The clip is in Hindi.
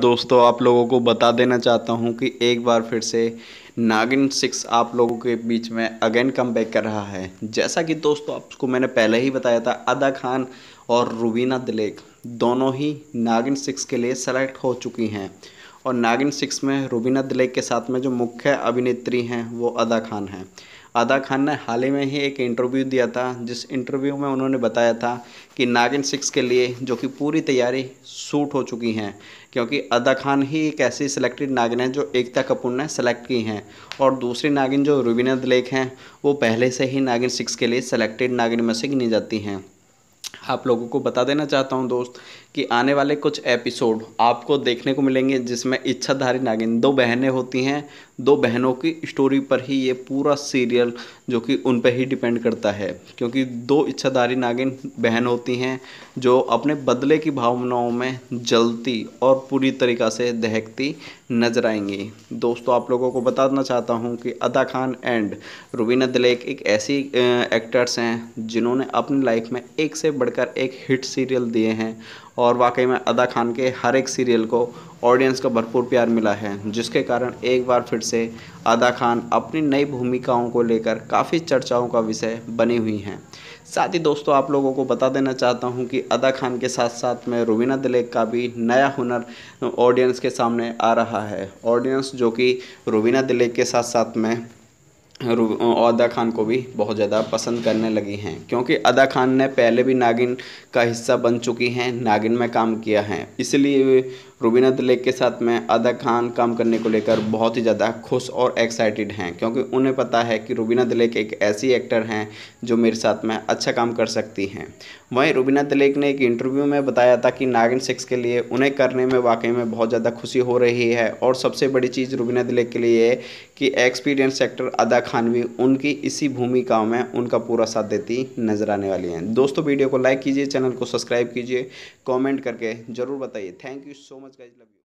दोस्तों आप लोगों को बता देना चाहता हूं कि एक बार फिर से नागिन सिक्स आप लोगों के बीच में अगेन कम बैक कर रहा है जैसा कि दोस्तों आपको मैंने पहले ही बताया था अदा खान और रुबीना दिलेक दोनों ही नागिन सिक्स के लिए सेलेक्ट हो चुकी हैं और नागिन सिक्स में रुबीना दिलेक के साथ में जो मुख्य अभिनेत्री हैं वो अदा खान हैं आदा खान ने हाल ही में ही एक इंटरव्यू दिया था जिस इंटरव्यू में उन्होंने बताया था कि नागिन सिक्स के लिए जो कि पूरी तैयारी सूट हो चुकी हैं क्योंकि अदा खान ही एक ऐसी सिलेक्टेड नागिन है जो एकता कपूर ने सेलेक्ट की हैं और दूसरी नागिन जो रुबीना दलेख हैं वो पहले से ही नागिन सिक्स के लिए सेलेक्टेड नागिन में से गिनी जाती हैं आप लोगों को बता देना चाहता हूं दोस्त कि आने वाले कुछ एपिसोड आपको देखने को मिलेंगे जिसमें इच्छाधारी नागिन दो बहनें होती हैं दो बहनों की स्टोरी पर ही ये पूरा सीरियल जो कि उन पर ही डिपेंड करता है क्योंकि दो इच्छाधारी नागिन बहन होती हैं जो अपने बदले की भावनाओं में जलती और पूरी तरीक़ा से दहकती नजर आएंगी दोस्तों आप लोगों को बताना चाहता हूँ कि अदा खान एंड रुबीना दिलेक एक ऐसी एक्टर्स हैं जिन्होंने अपनी लाइफ में एक से बढ़कर एक हिट सीरियल दिए हैं और वाकई में अदा खान के हर एक सीरियल को ऑडियंस का भरपूर प्यार मिला है जिसके कारण एक बार फिर से आदा खान अपनी नई भूमिकाओं को लेकर काफ़ी चर्चाओं का विषय बनी हुई हैं साथ ही दोस्तों आप लोगों को बता देना चाहता हूं कि अदा खान के साथ साथ में रुबीना दिलेक का भी नया हुनर ऑडियंस के सामने आ रहा है ऑडियंस जो कि रुबीना दिलेक के साथ साथ में अदा खान को भी बहुत ज़्यादा पसंद करने लगी हैं क्योंकि अदा खान ने पहले भी नागिन का हिस्सा बन चुकी हैं नागिन में काम किया है इसलिए रुबीना दिलेक के साथ में अदा खान काम करने को लेकर बहुत ही ज़्यादा खुश और एक्साइटेड हैं क्योंकि उन्हें पता है कि रुबीना दिलेक एक ऐसी एक्टर हैं जो मेरे साथ में अच्छा काम कर सकती हैं वहीं रुबीना दिलेक ने एक इंटरव्यू में बताया था कि नागिन सिक्स के लिए उन्हें करने में वाकई में बहुत ज़्यादा खुशी हो रही है और सबसे बड़ी चीज़ रुबीना दिलेक के लिए कि एक्सपीरियंस एक्टर अदा खान भी उनकी इसी भूमिकाओं में उनका पूरा साथ देती नजर आने वाली हैं दोस्तों वीडियो को लाइक कीजिए चैनल को सब्सक्राइब कीजिए कमेंट करके ज़रूर बताइए thank you so much guys love you